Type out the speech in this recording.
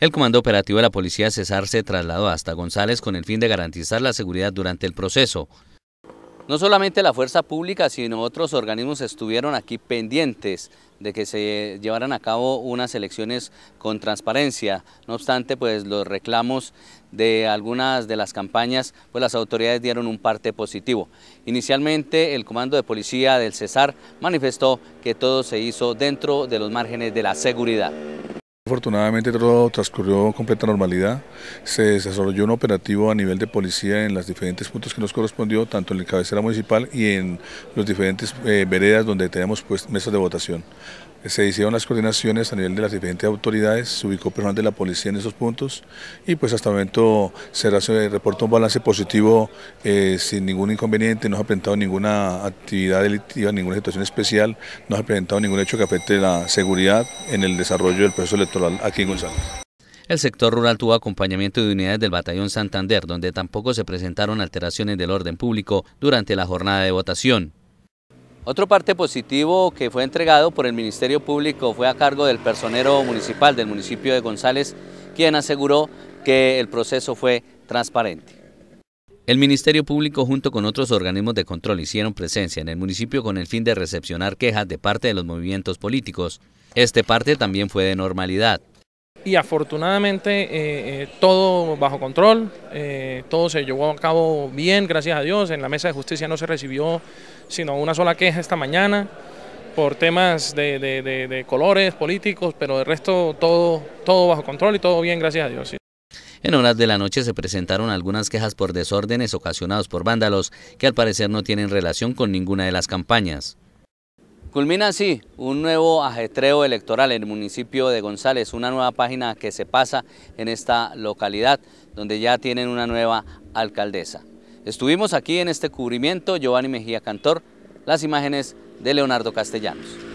El comando operativo de la policía Cesar se trasladó hasta González con el fin de garantizar la seguridad durante el proceso. No solamente la fuerza pública, sino otros organismos estuvieron aquí pendientes de que se llevaran a cabo unas elecciones con transparencia. No obstante, pues los reclamos de algunas de las campañas, pues las autoridades dieron un parte positivo. Inicialmente, el comando de policía del Cesar manifestó que todo se hizo dentro de los márgenes de la seguridad. Afortunadamente todo transcurrió completa normalidad, se desarrolló un operativo a nivel de policía en los diferentes puntos que nos correspondió, tanto en la cabecera municipal y en los diferentes eh, veredas donde tenemos pues, mesas de votación. Se hicieron las coordinaciones a nivel de las diferentes autoridades, se ubicó personal de la policía en esos puntos y pues hasta el momento se, reportó un balance positivo eh, sin ningún inconveniente, no se ha presentado ninguna actividad delictiva, ninguna situación especial, no se ha presentado ningún hecho que afecte la seguridad en el desarrollo del proceso electoral aquí El sector rural tuvo acompañamiento de unidades del Batallón Santander, donde tampoco se presentaron alteraciones del orden público durante la jornada de votación. Otro parte positivo que fue entregado por el Ministerio Público fue a cargo del personero municipal del municipio de González, quien aseguró que el proceso fue transparente. El Ministerio Público junto con otros organismos de control hicieron presencia en el municipio con el fin de recepcionar quejas de parte de los movimientos políticos. Este parte también fue de normalidad. Y afortunadamente eh, eh, todo bajo control, eh, todo se llevó a cabo bien, gracias a Dios. En la mesa de justicia no se recibió sino una sola queja esta mañana por temas de, colores políticos, pero de resto todo, todo bajo control y todo bien, gracias a Dios. En horas de la noche se presentaron algunas quejas por desórdenes ocasionados por vándalos que al parecer no tienen relación con ninguna de las campañas. Culmina así un nuevo ajetreo electoral en el municipio de González, una nueva página que se pasa en esta localidad donde ya tienen una nueva alcaldesa. Estuvimos aquí en este cubrimiento Giovanni Mejía Cantor, las imágenes de Leonardo Castellanos.